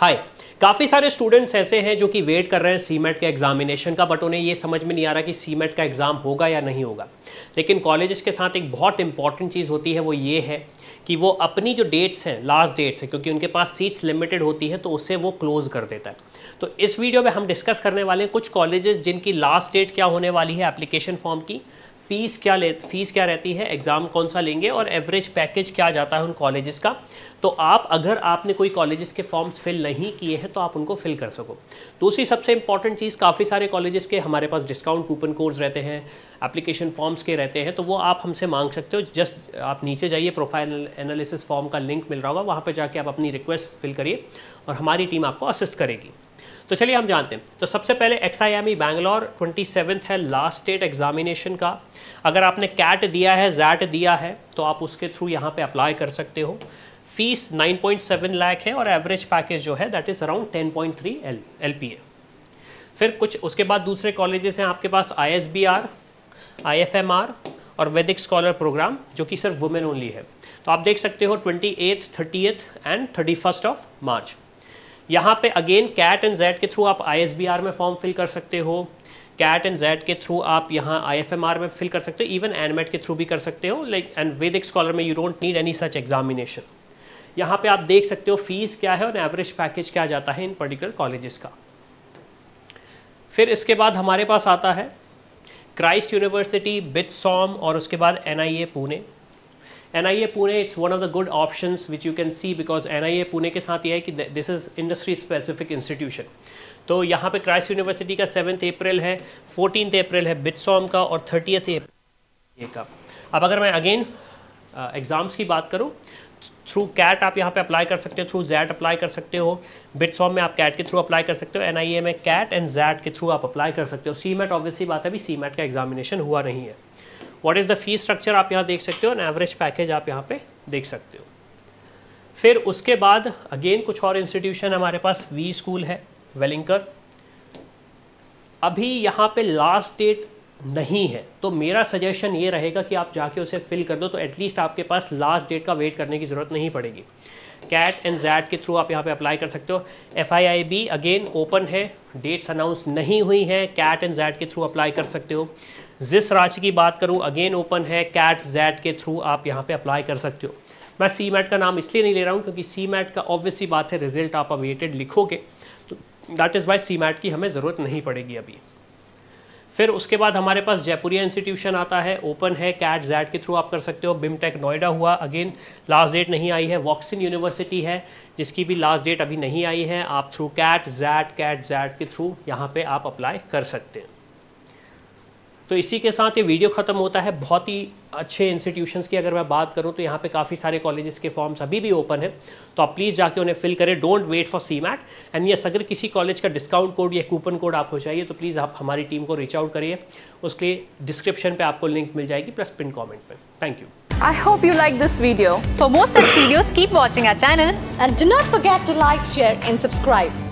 हाय काफ़ी सारे स्टूडेंट्स ऐसे हैं जो कि वेट कर रहे हैं सीमेट के एग्जामिनेशन का बट उन्हें ये समझ में नहीं आ रहा कि सीमेट का एग्ज़ाम होगा या नहीं होगा लेकिन कॉलेजेस के साथ एक बहुत इंपॉर्टेंट चीज़ होती है वो ये है कि वो अपनी जो डेट्स हैं लास्ट डेट्स हैं क्योंकि उनके पास सीट्स लिमिटेड होती है तो उससे वो क्लोज़ कर देता है तो इस वीडियो में हम डिस्कस करने वाले हैं कुछ कॉलेजेस जिनकी लास्ट डेट क्या होने वाली है एप्लीकेशन फॉर्म की फ़ीस क्या ले फीस क्या रहती है एग्ज़ाम कौन सा लेंगे और एवरेज पैकेज क्या जाता है उन कॉलेजेस का तो आप अगर आपने कोई कॉलेजेस के फॉर्म्स फिल नहीं किए हैं तो आप उनको फिल कर सको दूसरी सबसे इंपॉर्टेंट चीज़ काफ़ी सारे कॉलेजेस के हमारे पास डिस्काउंट कूपन कोड्स रहते हैं एप्लीकेशन फॉर्म्स के रहते हैं तो वो आप हमसे मांग सकते हो जस्ट आप नीचे जाइए प्रोफाइल एनालिसिस फॉर्म का लिंक मिल रहा होगा वहाँ पर जाके आप अपनी रिक्वेस्ट फिल करिए और हमारी टीम आपको असिस्ट करेगी तो चलिए हम जानते हैं तो सबसे पहले X I M E Bangalore twenty है लास्ट डेट एग्जामिनेशन का अगर आपने कैट दिया है जैट दिया है तो आप उसके थ्रू यहाँ पे अप्लाई कर सकते हो फीस 9.7 लाख है और एवरेज पैकेज जो है that is around 10.3 point three L L P A फिर कुछ उसके बाद दूसरे कॉलेजेस हैं आपके पास I S B R I F M R और वैदिक स्कॉलर प्रोग्राम जो कि सिर्फ वुमेन ओनली है तो आप देख सकते हो twenty eighth thirty eighth and thirty first of March यहाँ पे अगेन कैट एंड जेड के थ्रू आप आईएसबीआर में फॉर्म फिल कर सकते हो कैट एंड जेड के थ्रू आप यहाँ आईएफएमआर में फिल कर सकते हो इवन एनमेट e के थ्रू भी कर सकते हो लाइक एंड वेदिक स्कॉलर में you don't need any such examination यहाँ पे आप देख सकते हो फीस क्या है और एवरेज पैकेज क्या जाता है इन पर्टिकुलर कॉलेजेस का फिर इसके बाद हमारे पास आता है क्राइस्ट यूनिवर्सिटी बिथ सॉम और उसके बाद N Pune it's one of the good option which you can see because N I A Pune के साथ ये है कि this is industry specific institution तो यहाँ पे क्राइस्ट यूनिवर्सिटी का सेवन्थ अप्रैल है फोर्टीन अप्रैल है बिटसॉम का और थर्टीथ अप्रैल का अब अगर मैं अगेन एग्ज़ाम्स uh, की बात करूँ थ्रू कैट आप यहाँ पे अप्लाई कर सकते हो थ्रू जैट अप्लाई कर सकते हो बिटसॉम में आप कैट के थ्रू अप्लाई कर सकते हो एन में कैट एंड जैट के थ्रू आप अप्लाई कर सकते हो सी मैट ऑब्वियसली बात है अभी सी का एग्जामिनेशन हुआ नहीं है what is the fee structure आप यहाँ देख सकते हो एन एवरेज पैकेज आप यहाँ पे देख सकते हो फिर उसके बाद अगेन कुछ और इंस्टीट्यूशन हमारे पास वी स्कूल है वेलिंकर अभी यहाँ पे लास्ट डेट नहीं है तो मेरा सजेशन ये रहेगा कि आप जाके उसे फिल कर दो तो एटलीस्ट आपके पास लास्ट डेट का वेट करने की ज़रूरत नहीं पड़ेगी कैट एंड जैड के थ्रू आप यहाँ पे अप्लाई कर सकते हो F I I B again open है डेट्स अनाउंस नहीं हुई हैं कैट एंड जैड के थ्रू अप्लाई कर सकते हो जिस राशि की बात करूँ अगेन ओपन है कैट जेड के थ्रू आप यहाँ पे अप्लाई कर सकते हो मैं सी मैट का नाम इसलिए नहीं ले रहा हूँ क्योंकि सी मैट का ऑब्वियसली बात है रिजल्ट आप अवेटेड लिखोगे तो that is why C MAT की हमें ज़रूरत नहीं पड़ेगी अभी फिर उसके बाद हमारे पास जयपुरिया इंस्टीट्यूशन आता है ओपन है कैट जैड के थ्रू आप कर सकते हो बिमटेक नोएडा हुआ अगेन लास्ट डेट नहीं आई है वॉक्सिन यूनिवर्सिटी है जिसकी भी लास्ट डेट अभी नहीं आई है आप through CAT XAT CAT XAT के थ्रू यहाँ पे आप अप्लाई कर सकते हैं तो इसी के साथ ये वीडियो ख़त्म होता है बहुत ही अच्छे इंस्टीट्यूशंस की अगर मैं बात करूँ तो यहाँ पे काफ़ी सारे कॉलेजेस के फॉर्म्स अभी भी ओपन हैं तो आप प्लीज़ जाके उन्हें फिल करें don't wait for CMAT and yes अगर किसी कॉलेज का डिस्काउंट कोड या कूपन कोड आपको चाहिए तो प्लीज़ आप हमारी टीम को रीच आउट करिए उसके लिए डिस्क्रिप्शन पर आपको लिंक मिल जाएगी प्लस पिन कॉमेंट में thank you I hope you like this video. For more such videos, keep watching our channel. And do not forget to like, share and subscribe.